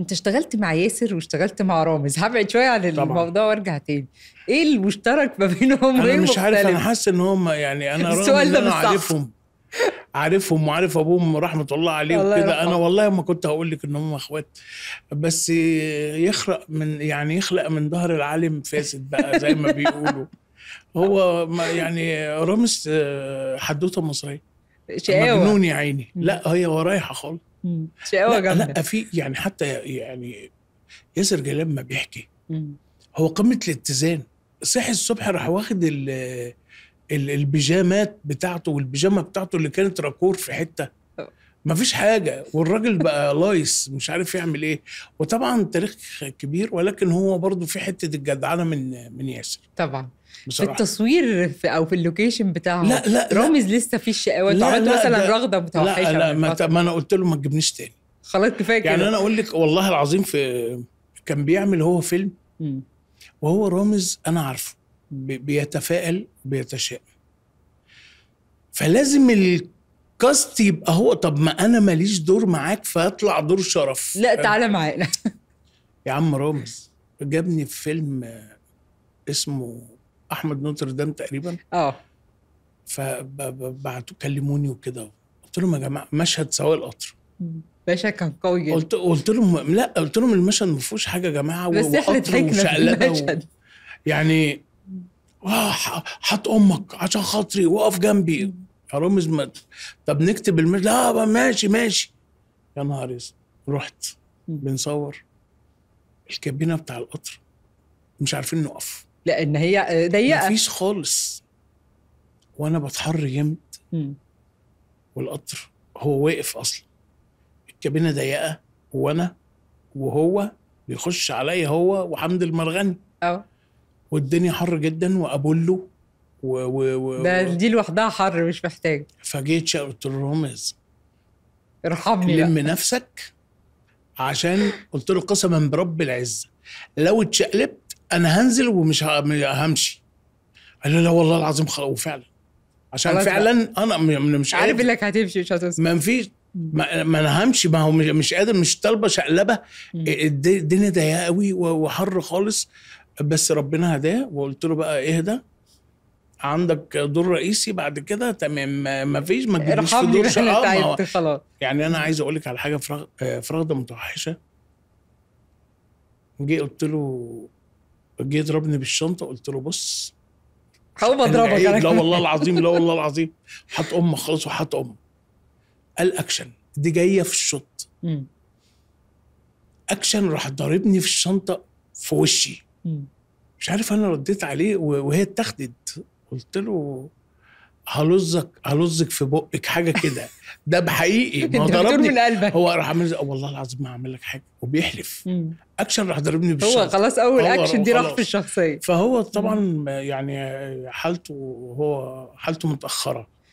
انت اشتغلت مع ياسر واشتغلت مع رامز هبعد شويه عن الموضوع وارجع تاني ايه المشترك ما بينهم انا إيه مش عارف انا حاسس ان هم يعني انا رامز مش عارفهم عارفهم وعارف ابوهم رحمه الله عليه وكده انا والله ما كنت هقول لك ان هم اخوات بس يخرق من يعني يخلق من ظهر العالم فاسد بقى زي ما بيقولوا هو ما يعني رامز حدوته مصريه شقاوه مجنون يا عيني لا هي ورايحه خالص شقاوه جامده لا, في يعني حتى يعني ياسر جلال ما بيحكي هو قمه الاتزان صحي الصبح راح واخد ال البيجامات بتاعته والبيجامه بتاعته اللي كانت راكور في حته مفيش حاجه والراجل بقى لايس مش عارف يعمل ايه وطبعا تاريخ كبير ولكن هو برضو في حته الجدعنه من من ياسر طبعا بصراحة. في التصوير في او في اللوكيشن بتاعه لا لا رامز لا لسه فيه لا, لا مثلا رغده متوحشه لا لا ما, ما انا قلت له ما تجيبنيش تاني خلاص كفايه يعني كده يعني انا اقول لك والله العظيم في كان بيعمل هو فيلم وهو رامز انا عارفه بيتفائل بيتشائم فلازم ال كاست يبقى هو طب ما انا ماليش دور معاك فاطلع دور شرف لا تعالى معانا يا عم رامز جابني في فيلم آه، اسمه احمد نوتردام تقريبا اه فبعتوا كلموني وكده قلت لهم يا جماعه مشهد سواق القطر باشا كان قوي جدا قلت قلت لهم لا قلت لهم المشهد ما فيهوش حاجه يا جماعه بس احنا ضحكنا و... يعني اه حط امك عشان خاطري وقف جنبي رامز ما... طب نكتب لا اه ماشي ماشي يا نهار اسود رحت بنصور الكابينه بتاع القطر مش عارفين نقف لان هي آه، ضيقه مفيش خالص وانا بتحر جامد والقطر هو واقف اصلا الكابينه ضيقه وانا وهو بيخش عليا هو وحمد المرغني اه والدنيا حر جدا وابله و, و, و ده دي لوحدها حر مش محتاج فجيت قلت لهم ارحمني لم نفسك عشان قلت له قسما برب العزه لو اتشقلبت انا هنزل ومش همشي قال لي لا والله العظيم خلاص وفعلا عشان فعلا انا مش عارف عارف انك هتمشي مش هتوصل ما فيش ما, ما انا همشي ما هو مش قادر مش طالبه شقلبه الدنيا ضيقه قوي وحر خالص بس ربنا هداه وقلت له بقى اهدى عندك دور رئيسي بعد كده تمام ما فيش ما تجيبليش في دور يعني خلاص يعني انا عايز اقول لك على حاجه فراغ فراغده متوحشه جه قلت له جه ضربني بالشنطه قلت له بص هقوم اضربك إيه؟ يعني؟ لا والله العظيم لا والله العظيم حط ام خالص وحط ام قال اكشن دي جايه في الشط اكشن راح ضاربني في الشنطه في وشي مش عارف انا رديت عليه وهي اتاخدت قلت له هلزك هلزك في بقك حاجه كده ده بحقيقي ما هو ضربني من قلبك هو راح عامل والله العظيم ما هعمل لك حاجه وبيحلف اكشن راح ضربني بالشخص هو خلاص اول اكشن دي راح في الشخصيه فهو طبعا يعني حالته هو حالته متاخره